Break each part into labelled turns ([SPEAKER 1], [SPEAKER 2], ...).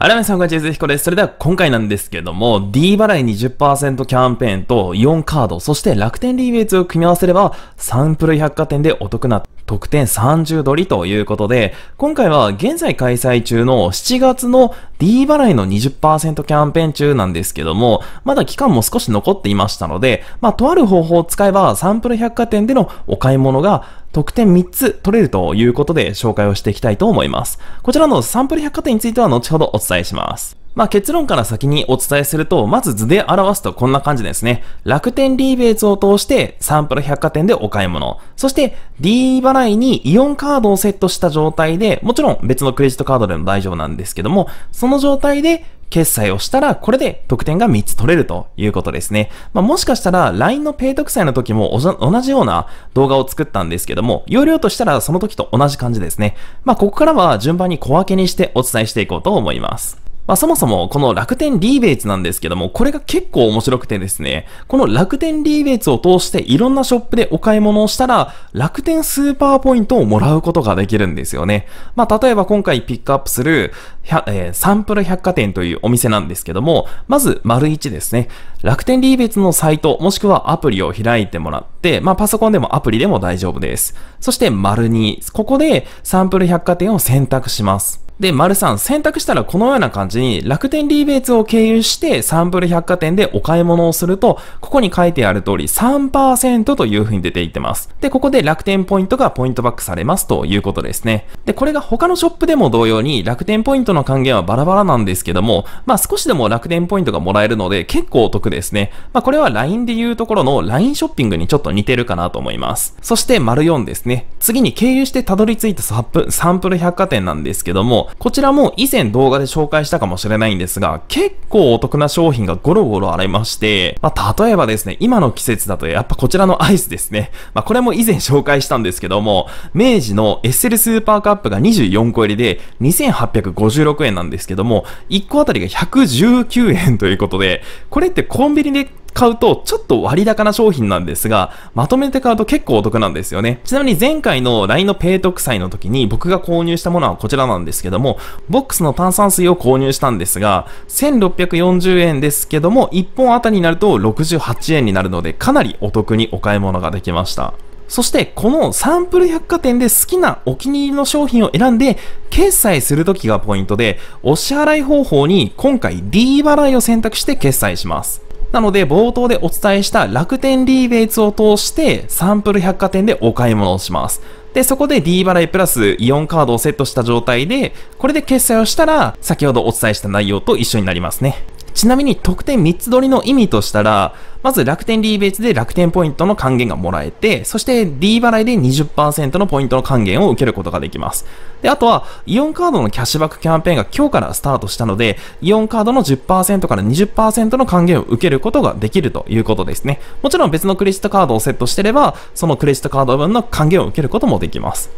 [SPEAKER 1] はら皆さん、こんにちは。ぜひこです。それでは、今回なんですけども、D 払い20%キャンペーンとイオンカード、そして楽天リーベイツを組み合わせれば、サンプル百貨店でお得な特典30ドルということで、今回は現在開催中の7月の D 払いの20%キャンペーン中なんですけども、まだ期間も少し残っていましたので、まあ、とある方法を使えばサンプル百貨店でのお買い物が特典3つ取れるということで紹介をしていきたいと思います。こちらのサンプル百貨店については後ほどお伝えします。まあ、結論から先にお伝えすると、まず図で表すとこんな感じですね。楽天リーベーツを通してサンプル百貨店でお買い物。そして D 払いにイオンカードをセットした状態で、もちろん別のクレジットカードでも大丈夫なんですけども、その状態で決済をしたら、これで得点が3つ取れるということですね。まあ、もしかしたら、LINE のペイ特債の時も同じような動画を作ったんですけども、容量としたらその時と同じ感じですね。まあ、ここからは順番に小分けにしてお伝えしていこうと思います。まあ、そもそもこの楽天リーベイツなんですけども、これが結構面白くてですね、この楽天リーベイツを通していろんなショップでお買い物をしたら、楽天スーパーポイントをもらうことができるんですよね。まあ、例えば今回ピックアップする、えー、サンプル百貨店というお店なんですけども、まず、丸1ですね。楽天リーベイツのサイト、もしくはアプリを開いてもらって、まあ、パソコンでもアプリでも大丈夫です。そして、丸2。ここで、サンプル百貨店を選択します。で、丸三、選択したらこのような感じに楽天リーベーツを経由してサンプル百貨店でお買い物をすると、ここに書いてある通り3%という風に出ていってます。で、ここで楽天ポイントがポイントバックされますということですね。で、これが他のショップでも同様に楽天ポイントの還元はバラバラなんですけども、まあ少しでも楽天ポイントがもらえるので結構お得ですね。まあこれは LINE で言うところの LINE ショッピングにちょっと似てるかなと思います。そして丸4ですね。次に経由してたどり着いたサンプル百貨店なんですけども、こちらも以前動画で紹介したかもしれないんですが、結構お得な商品がゴロゴロありまして、まあ、例えばですね、今の季節だとやっぱこちらのアイスですね。まあ、これも以前紹介したんですけども、明治のエッセルスーパーカップが24個入りで2856円なんですけども、1個あたりが119円ということで、これってコンビニで買うとちょっと割高な商品なんですが、まとめて買うと結構お得なんですよね。ちなみに前回の LINE のペイ特裁の時に僕が購入したものはこちらなんですけども、ボックスの炭酸水を購入したんですが、1640円ですけども、1本あたりになると68円になるので、かなりお得にお買い物ができました。そして、このサンプル百貨店で好きなお気に入りの商品を選んで、決済するときがポイントで、お支払い方法に今回 D 払いを選択して決済します。なので冒頭でお伝えした楽天リーベイツを通してサンプル百貨店でお買い物をします。で、そこで D 払いプラスイオンカードをセットした状態で、これで決済をしたら、先ほどお伝えした内容と一緒になりますね。ちなみに得点3つ取りの意味としたら、まず楽天リーベースで楽天ポイントの還元がもらえて、そして D 払いで20%のポイントの還元を受けることができます。で、あとは、イオンカードのキャッシュバックキャンペーンが今日からスタートしたので、イオンカードの10%から20%の還元を受けることができるということですね。もちろん別のクレジットカードをセットしてれば、そのクレジットカード分の還元を受けることもできます。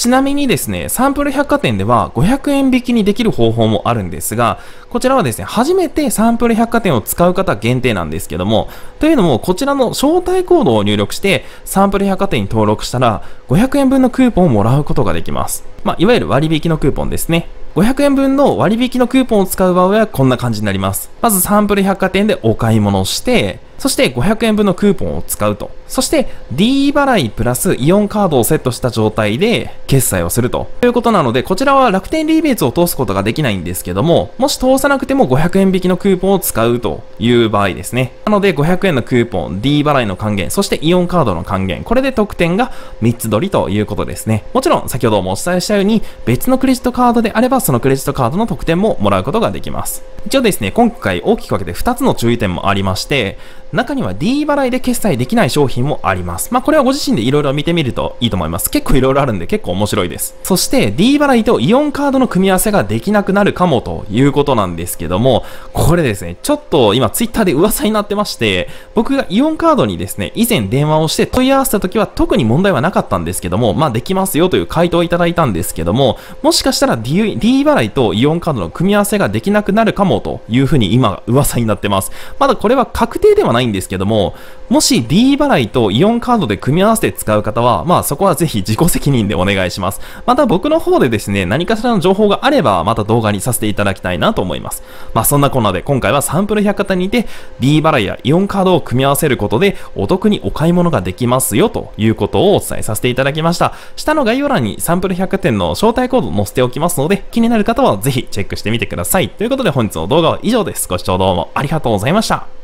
[SPEAKER 1] ちなみにですね、サンプル百貨店では500円引きにできる方法もあるんですが、こちらはですね、初めてサンプル百貨店を使う方限定なんですけども、というのも、こちらの招待コードを入力して、サンプル百貨店に登録したら、500円分のクーポンをもらうことができます。まあ、いわゆる割引のクーポンですね。500円分の割引のクーポンを使う場合はこんな感じになります。まずサンプル百貨店でお買い物して、そして500円分のクーポンを使うと。そして D 払いプラスイオンカードをセットした状態で決済をすると。ということなので、こちらは楽天リーベーツを通すことができないんですけども、もし通さなくても500円引きのクーポンを使うという場合ですね。なので500円のクーポン、D 払いの還元、そしてイオンカードの還元、これで得点が3つ取りということですね。もちろん先ほどもお伝えしたように、別のクレジットカードであればそのクレジットカードの得点ももらうことができます。一応ですね、今回大きく分けて2つの注意点もありまして、中には D 払いで決済できない商品もあります。まあ、これはご自身で色々見てみるといいと思います。結構色々あるんで結構面白いです。そして D 払いとイオンカードの組み合わせができなくなるかもということなんですけども、これですね、ちょっと今ツイッターで噂になってまして、僕がイオンカードにですね、以前電話をして問い合わせた時は特に問題はなかったんですけども、まあ、できますよという回答をいただいたんですけども、もしかしたら D, D 払いとイオンカードの組み合わせができなくなるかもというふうに今噂になってます。まだこれは確定ではないないんですけども、もし D 払いとイオンカードで組み合わせて使う方は、まあそこはぜひ自己責任でお願いします。また僕の方でですね、何かしらの情報があれば、また動画にさせていただきたいなと思います。まあそんなこんなで今回はサンプル百貨店にて D 払いやイオンカードを組み合わせることでお得にお買い物ができますよということをお伝えさせていただきました。下の概要欄にサンプル百貨店の招待コード載せておきますので、気になる方はぜひチェックしてみてください。ということで本日の動画は以上です。ご視聴どうもありがとうございました。